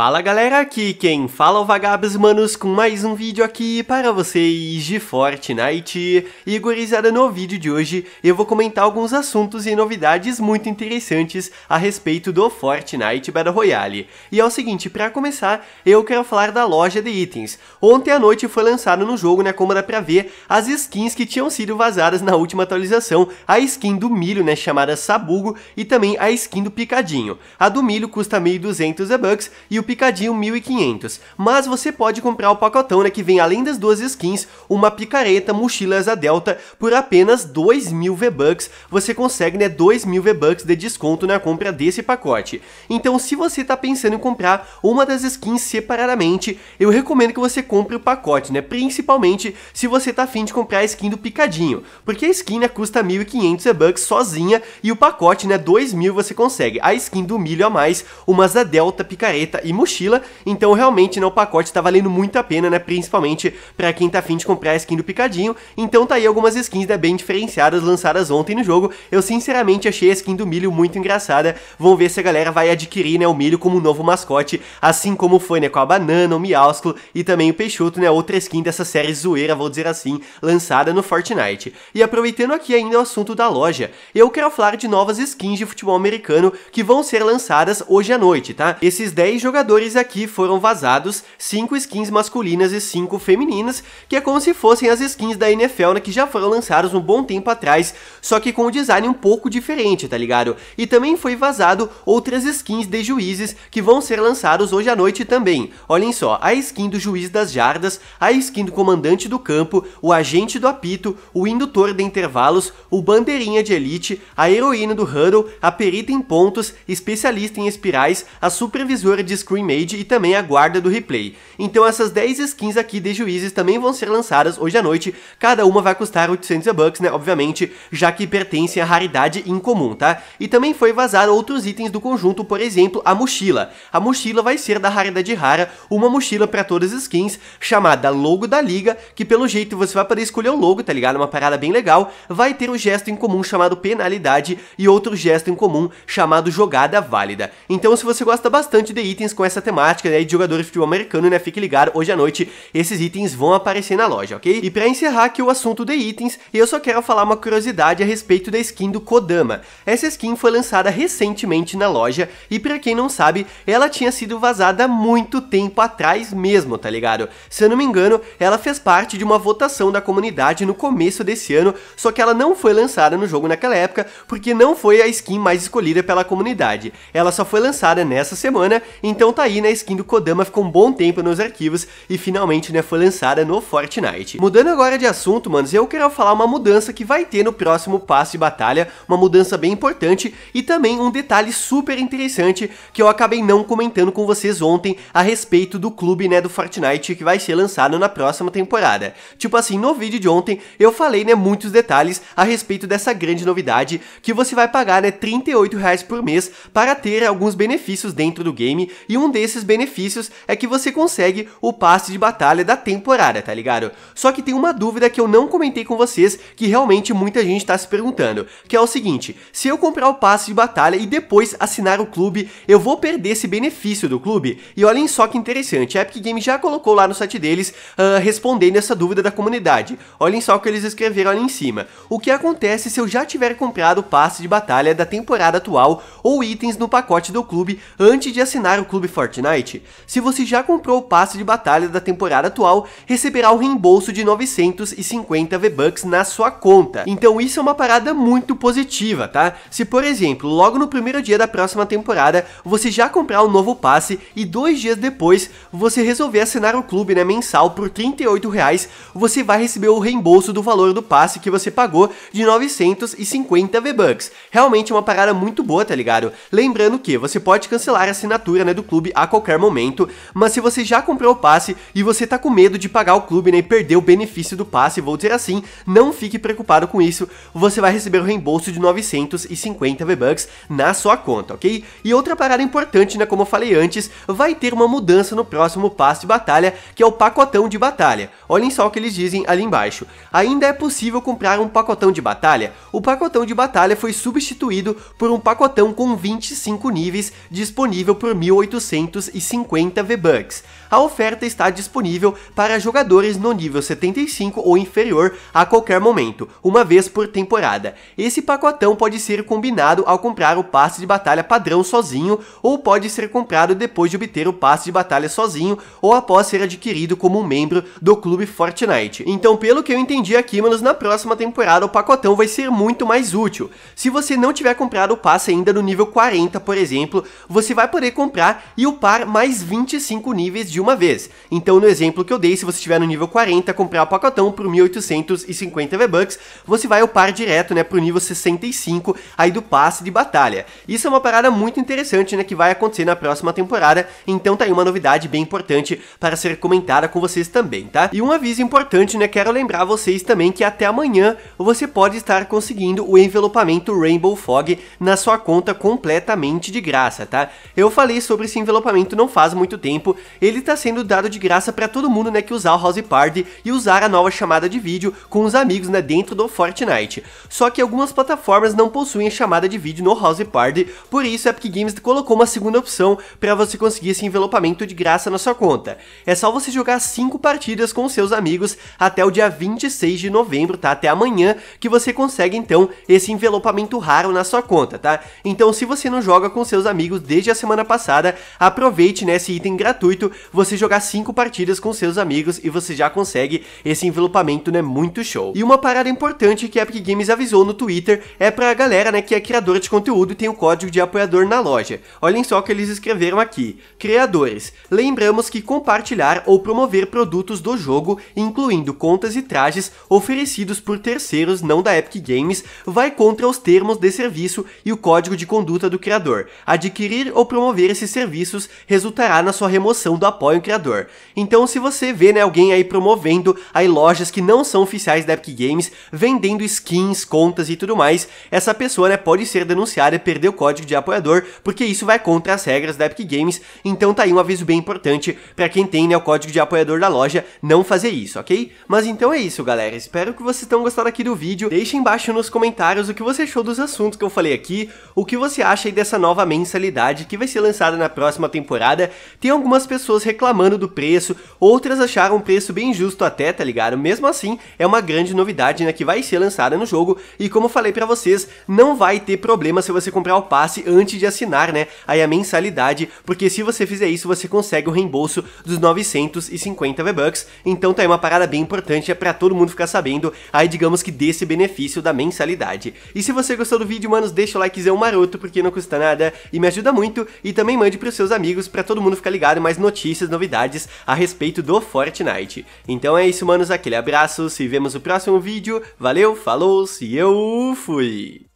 Fala galera, aqui quem fala é o Vagabos Manos com mais um vídeo aqui para vocês de Fortnite. E gurizada, no vídeo de hoje eu vou comentar alguns assuntos e novidades muito interessantes a respeito do Fortnite Battle Royale. E é o seguinte, para começar, eu quero falar da loja de itens. Ontem à noite foi lançado no jogo, né, como dá pra ver, as skins que tinham sido vazadas na última atualização. A skin do milho, né, chamada Sabugo, e também a skin do Picadinho. A do milho custa 1.200 e-bucks e o picadinho 1500, mas você pode comprar o pacotão né, que vem além das duas skins, uma picareta, mochilas a delta, por apenas 2000 V-Bucks, você consegue né, 2000 V-Bucks de desconto na compra desse pacote. Então se você está pensando em comprar uma das skins separadamente, eu recomendo que você compre o pacote, né, principalmente se você está afim de comprar a skin do picadinho, porque a skin né, custa 1500 V-Bucks sozinha e o pacote né, 2000 você consegue a skin do milho a mais, umas da delta, picareta e mochila, então realmente né, o pacote está valendo muito a pena, né? Principalmente para quem tá afim de comprar a skin do Picadinho. Então tá aí algumas skins né, bem diferenciadas lançadas ontem no jogo. Eu sinceramente achei a skin do milho muito engraçada. Vamos ver se a galera vai adquirir né, o milho como novo mascote, assim como foi né, com a banana, o Miausclo e também o Peixoto, né? Outra skin dessa série zoeira, vou dizer assim, lançada no Fortnite. E aproveitando aqui ainda o assunto da loja, eu quero falar de novas skins de futebol americano que vão ser lançadas hoje à noite, tá? Esses 10 jogadores jogadores aqui foram vazados 5 skins masculinas e 5 femininas, que é como se fossem as skins da NFL, né, que já foram lançadas um bom tempo atrás, só que com um design um pouco diferente, tá ligado? E também foi vazado outras skins de juízes que vão ser lançados hoje à noite também. Olhem só, a skin do juiz das jardas, a skin do comandante do campo, o agente do apito, o indutor de intervalos, o bandeirinha de elite, a heroína do huddle, a perita em pontos, especialista em espirais, a supervisora de Mage e também a guarda do replay. Então essas 10 skins aqui de juízes também vão ser lançadas hoje à noite, cada uma vai custar 800 bucks, né, obviamente, já que pertencem à raridade incomum, tá? E também foi vazar outros itens do conjunto, por exemplo, a mochila. A mochila vai ser da raridade rara, uma mochila para todas as skins, chamada Logo da Liga, que pelo jeito você vai poder escolher o logo, tá ligado? Uma parada bem legal. Vai ter o um gesto em comum chamado penalidade e outro gesto em comum chamado jogada válida. Então se você gosta bastante de itens com essa temática né, de jogadores de futebol americano, né? Fique ligado, hoje à noite esses itens vão aparecer na loja, ok? E para encerrar aqui o assunto de itens, eu só quero falar uma curiosidade a respeito da skin do Kodama. Essa skin foi lançada recentemente na loja e para quem não sabe, ela tinha sido vazada há muito tempo atrás mesmo, tá ligado? Se eu não me engano, ela fez parte de uma votação da comunidade no começo desse ano, só que ela não foi lançada no jogo naquela época, porque não foi a skin mais escolhida pela comunidade. Ela só foi lançada nessa semana, então então tá aí, né, a skin do Kodama ficou um bom tempo nos arquivos e finalmente, né, foi lançada no Fortnite. Mudando agora de assunto, manos, eu quero falar uma mudança que vai ter no próximo Passo de batalha, uma mudança bem importante e também um detalhe super interessante que eu acabei não comentando com vocês ontem a respeito do clube, né, do Fortnite que vai ser lançado na próxima temporada. Tipo assim, no vídeo de ontem eu falei, né, muitos detalhes a respeito dessa grande novidade que você vai pagar, né, 38 reais por mês para ter alguns benefícios dentro do game e e um desses benefícios é que você consegue o passe de batalha da temporada, tá ligado? Só que tem uma dúvida que eu não comentei com vocês, que realmente muita gente tá se perguntando, que é o seguinte, se eu comprar o passe de batalha e depois assinar o clube, eu vou perder esse benefício do clube? E olhem só que interessante, a Epic Games já colocou lá no site deles, uh, respondendo essa dúvida da comunidade. Olhem só o que eles escreveram ali em cima. O que acontece se eu já tiver comprado o passe de batalha da temporada atual ou itens no pacote do clube antes de assinar o clube sobre Fortnite, se você já comprou o passe de batalha da temporada atual, receberá o um reembolso de 950 V-Bucks na sua conta. Então isso é uma parada muito positiva, tá? Se por exemplo, logo no primeiro dia da próxima temporada, você já comprar o um novo passe e dois dias depois você resolver assinar o clube né, mensal por 38 reais, você vai receber o reembolso do valor do passe que você pagou de 950 V-Bucks. Realmente é uma parada muito boa, tá ligado? Lembrando que você pode cancelar a assinatura né, do clube clube a qualquer momento, mas se você já comprou o passe e você tá com medo de pagar o clube nem né, perder o benefício do passe, vou dizer assim, não fique preocupado com isso, você vai receber o um reembolso de 950 V-Bucks na sua conta, ok? E outra parada importante, né, como eu falei antes, vai ter uma mudança no próximo passe de batalha, que é o pacotão de batalha. Olhem só o que eles dizem ali embaixo. Ainda é possível comprar um pacotão de batalha? O pacotão de batalha foi substituído por um pacotão com 25 níveis disponível por 1800 450 V-Bucks. A oferta está disponível para jogadores no nível 75 ou inferior a qualquer momento, uma vez por temporada. Esse pacotão pode ser combinado ao comprar o passe de batalha padrão sozinho ou pode ser comprado depois de obter o passe de batalha sozinho ou após ser adquirido como um membro do clube Fortnite. Então, pelo que eu entendi aqui, manos, na próxima temporada o pacotão vai ser muito mais útil. Se você não tiver comprado o passe ainda no nível 40, por exemplo, você vai poder comprar e upar mais 25 níveis de uma vez. Então no exemplo que eu dei, se você estiver no nível 40, comprar o pacotão por 1850 V-Bucks, você vai upar direto né, pro nível 65 aí do passe de batalha. Isso é uma parada muito interessante né, que vai acontecer na próxima temporada, então tá aí uma novidade bem importante para ser comentada com vocês também, tá? E um aviso importante, né, quero lembrar vocês também que até amanhã você pode estar conseguindo o envelopamento Rainbow Fog na sua conta completamente de graça, tá? Eu falei sobre esse envelopamento não faz muito tempo, ele está sendo dado de graça para todo mundo né, que usar o House Party e usar a nova chamada de vídeo com os amigos né, dentro do Fortnite. Só que algumas plataformas não possuem a chamada de vídeo no House Party, por isso a Epic Games colocou uma segunda opção para você conseguir esse envelopamento de graça na sua conta. É só você jogar 5 partidas com seus amigos até o dia 26 de novembro, tá? Até amanhã, que você consegue então esse envelopamento raro na sua conta, tá? Então se você não joga com seus amigos desde a semana passada, aproveite nesse né, item gratuito você jogar 5 partidas com seus amigos e você já consegue esse envelopamento, né, muito show. E uma parada importante que a Epic Games avisou no Twitter é para a galera, né, que é criadora de conteúdo e tem o um código de apoiador na loja. Olhem só o que eles escreveram aqui. Criadores, lembramos que compartilhar ou promover produtos do jogo, incluindo contas e trajes oferecidos por terceiros não da Epic Games, vai contra os termos de serviço e o código de conduta do criador. Adquirir ou promover esse serviço serviços resultará na sua remoção do apoio ao criador. Então, se você vê né, alguém aí promovendo aí lojas que não são oficiais da Epic Games, vendendo skins, contas e tudo mais, essa pessoa né, pode ser denunciada e perder o código de apoiador, porque isso vai contra as regras da Epic Games. Então, tá aí um aviso bem importante para quem tem né, o código de apoiador da loja não fazer isso, ok? Mas então é isso, galera. Espero que vocês tenham gostado aqui do vídeo. Deixe embaixo nos comentários o que você achou dos assuntos que eu falei aqui, o que você acha aí dessa nova mensalidade que vai ser lançada na próxima próxima temporada, tem algumas pessoas reclamando do preço, outras acharam o preço bem justo até, tá ligado? Mesmo assim, é uma grande novidade, né, que vai ser lançada no jogo, e como falei para vocês, não vai ter problema se você comprar o passe antes de assinar, né, aí a mensalidade, porque se você fizer isso, você consegue o reembolso dos 950 V-Bucks, então tá aí uma parada bem importante, é pra todo mundo ficar sabendo, aí digamos que desse benefício da mensalidade. E se você gostou do vídeo, manos, deixa o likezão maroto, porque não custa nada, e me ajuda muito, e também mande pros seus amigos para todo mundo ficar ligado em mais notícias, novidades a respeito do Fortnite. Então é isso, manos, aquele abraço, se vemos no próximo vídeo, valeu, falou, se eu fui!